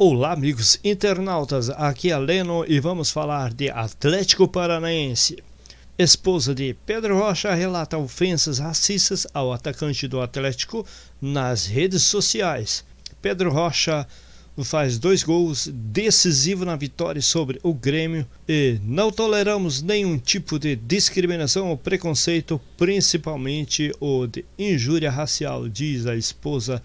Olá, amigos internautas, aqui é Leno e vamos falar de Atlético Paranaense. Esposa de Pedro Rocha relata ofensas racistas ao atacante do Atlético nas redes sociais. Pedro Rocha faz dois gols decisivos na vitória sobre o Grêmio e não toleramos nenhum tipo de discriminação ou preconceito, principalmente o de injúria racial, diz a esposa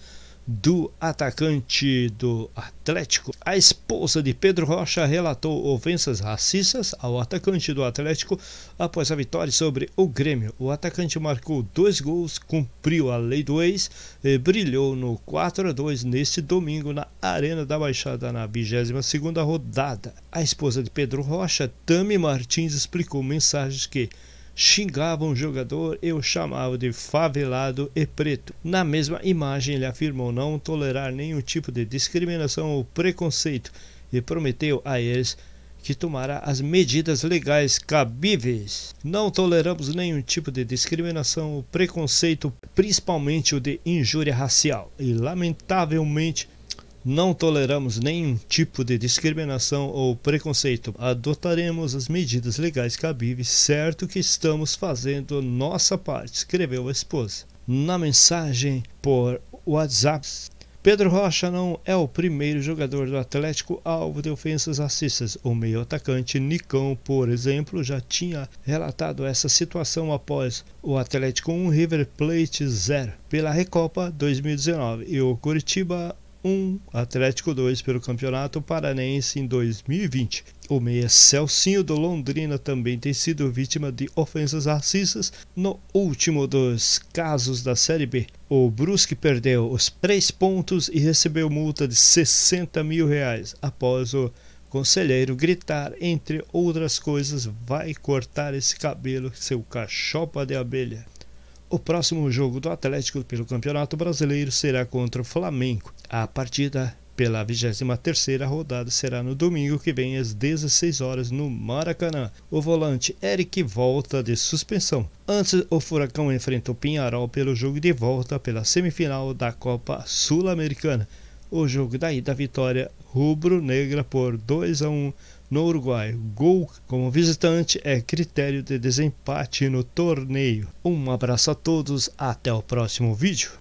do atacante do Atlético. A esposa de Pedro Rocha relatou ofensas racistas ao atacante do Atlético após a vitória sobre o Grêmio. O atacante marcou dois gols, cumpriu a lei do ex e brilhou no 4 a 2 neste domingo na Arena da Baixada na 22ª rodada. A esposa de Pedro Rocha, Tami Martins, explicou mensagens que xingava um jogador e o chamava de favelado e preto. Na mesma imagem, ele afirmou não tolerar nenhum tipo de discriminação ou preconceito e prometeu a eles que tomará as medidas legais cabíveis. Não toleramos nenhum tipo de discriminação ou preconceito, principalmente o de injúria racial, e lamentavelmente não toleramos nenhum tipo de discriminação ou preconceito. Adotaremos as medidas legais cabíveis, certo que estamos fazendo nossa parte, escreveu a esposa. Na mensagem por WhatsApp, Pedro Rocha não é o primeiro jogador do Atlético alvo de ofensas racistas. O meio atacante Nicão, por exemplo, já tinha relatado essa situação após o Atlético 1 River Plate 0 pela Recopa 2019 e o Curitiba 1, Atlético 2 pelo Campeonato Paranense em 2020. O meia Celcinho do Londrina também tem sido vítima de ofensas racistas no último dos casos da Série B. O Brusque perdeu os três pontos e recebeu multa de 60 mil reais após o conselheiro gritar, entre outras coisas, vai cortar esse cabelo, seu cachopa de abelha. O próximo jogo do Atlético pelo Campeonato Brasileiro será contra o Flamengo. A partida pela 23ª rodada será no domingo que vem às 16 horas no Maracanã. O volante Eric volta de suspensão. Antes, o Furacão enfrenta o Pinharol pelo jogo de volta pela semifinal da Copa Sul-Americana. O jogo da ida, vitória rubro-negra por 2 a 1 no Uruguai. Gol como visitante é critério de desempate no torneio. Um abraço a todos, até o próximo vídeo.